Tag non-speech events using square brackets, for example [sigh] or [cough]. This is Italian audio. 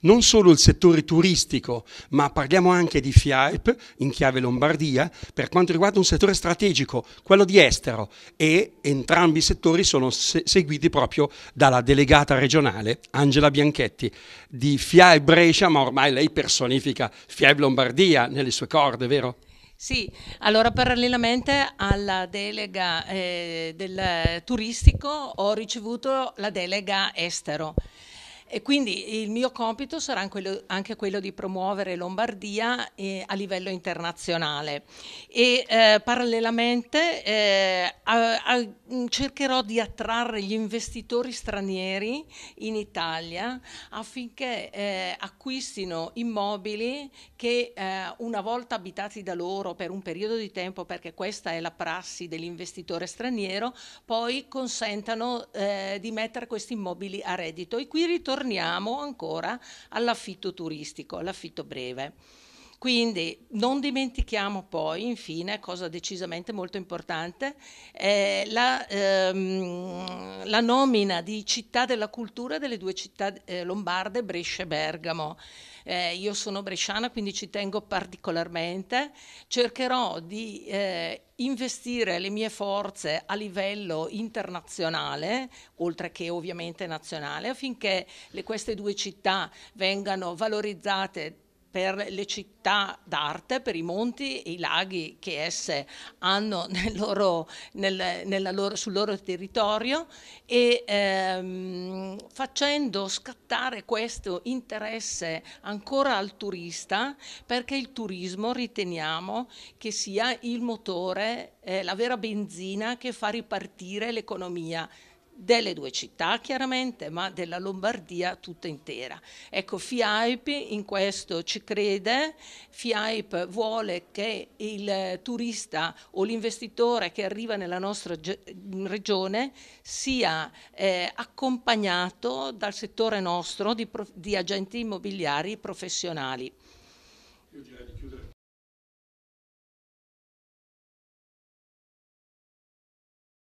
non solo il settore turistico, ma parliamo anche di FIARP in chiave Lombardia per quanto riguarda un settore strategico, quello di estero e entrambi i settori sono se seguiti proprio dalla delegata regionale Angela Bianchetti di FIARP Brescia, ma ormai lei personifica FIARP Lombardia nelle sue corde, vero? Sì, allora parallelamente alla delega eh, del turistico ho ricevuto la delega estero. E quindi il mio compito sarà quello, anche quello di promuovere Lombardia eh, a livello internazionale e eh, parallelamente eh, a, a, mm, cercherò di attrarre gli investitori stranieri in Italia affinché eh, acquistino immobili che eh, una volta abitati da loro per un periodo di tempo, perché questa è la prassi dell'investitore straniero, poi consentano eh, di mettere questi immobili a reddito. E qui ritorno torniamo ancora all'affitto turistico, all'affitto breve. Quindi non dimentichiamo poi, infine, cosa decisamente molto importante, eh, la, ehm, la, nomina di città della cultura delle due città eh, lombarde, Brescia e Bergamo. Eh, io sono bresciana, quindi ci tengo particolarmente. Cercherò di eh, investire le mie forze a livello internazionale, oltre che ovviamente nazionale, affinché le, queste due città vengano valorizzate per le città d'arte, per i monti e i laghi che esse hanno [laughs] nel loro, nel, loro, sul loro territorio e ehm, facendo scattare questo interesse ancora al turista perché il turismo riteniamo che sia il motore, eh, la vera benzina che fa ripartire l'economia delle due città chiaramente, ma della Lombardia tutta intera. Ecco, FIAIP in questo ci crede, FIAIP vuole che il turista o l'investitore che arriva nella nostra regione sia eh, accompagnato dal settore nostro di, di agenti immobiliari professionali. Io direi di chiudere